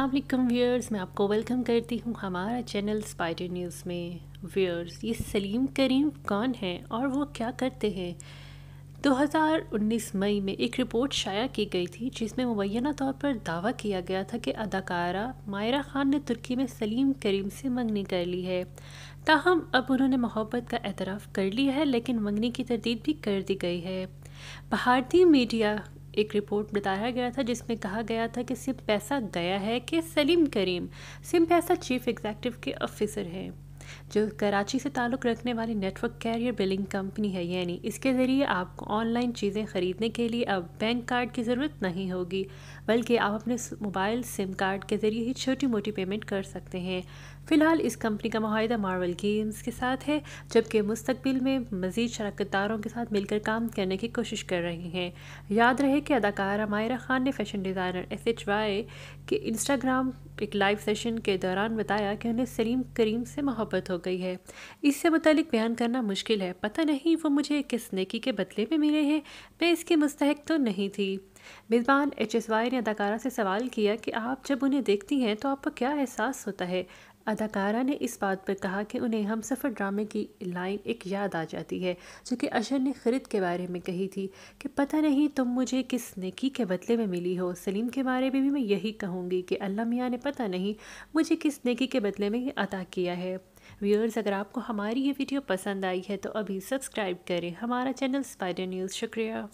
अल्लाम व्ययर्स मैं आपको वेलकम करती हूँ हमारा चैनल स्पाइडर न्यूज़ में व्ययर्स ये सलीम करीम कौन हैं और वो क्या करते हैं 2019 मई में एक रिपोर्ट शाया की गई थी जिसमें मुबैना तौर पर दावा किया गया था कि अदाकारा मायरा खान ने तुर्की में सलीम करीम से मंगनी कर ली है ताहम अब उन्होंने मोहब्बत का एतराफ़ कर लिया है लेकिन मंगनी की तरदीद भी कर दी गई है भारतीय मीडिया एक रिपोर्ट बताया गया था जिसमें कहा गया था कि सिर्फ पैसा गया है कि Salim Karim SimPaisa chief executive के ऑफिसर हैं जो कराची से ताल्लुक़ रखने वाली नेटवर्क कैरियर बिलिंग कंपनी है यानी इसके ज़रिए आपको ऑनलाइन चीज़ें ख़रीदने के लिए अब बैंक कार्ड की ज़रूरत नहीं होगी बल्कि आप अपने मोबाइल सिम कार्ड के ज़रिए ही छोटी मोटी पेमेंट कर सकते हैं फ़िलहाल इस कंपनी का माहिदा मार्वल गेम्स के साथ है जबकि मुस्तबिल में मज़ीद दारों के साथ मिलकर काम करने की कोशिश कर रही हैं याद रहे कि अदाकारा मायरा खान ने fashion designer S H Y के इंस्टाग्राम एक लाइव सेशन के दौरान बताया कि उन्हें सलीम करीम से मोहब्बत मोहब्बत हो गई है इससे मुतलिक बयान करना मुश्किल है पता नहीं वो मुझे किस नेकी के बदले में मिले हैं मैं इसके मुस्तक तो नहीं थी मेज़बान एच एस वाई ने अदाकारा से सवाल किया कि आप जब उन्हें देखती हैं तो आपको क्या एहसास होता है अदाकारा ने इस बात पर कहा कि उन्हें हम सफ़र ड्रामे की लाइन एक याद आ जाती है जो कि अशर ने खरीद के बारे में कही थी कि पता नहीं तुम मुझे किस नेकी के बदले में मिली हो सलीम के बारे में भी मैं यही कहूँगी कि अल्लाह मियाँ ने पता नहीं मुझे किस नेकी के बदले में अदा किया है व्यूअर्स अगर आपको हमारी ये वीडियो पसंद आई है तो अभी सब्सक्राइब करें हमारा चैनल स्पाइडर न्यूज़ शुक्रिया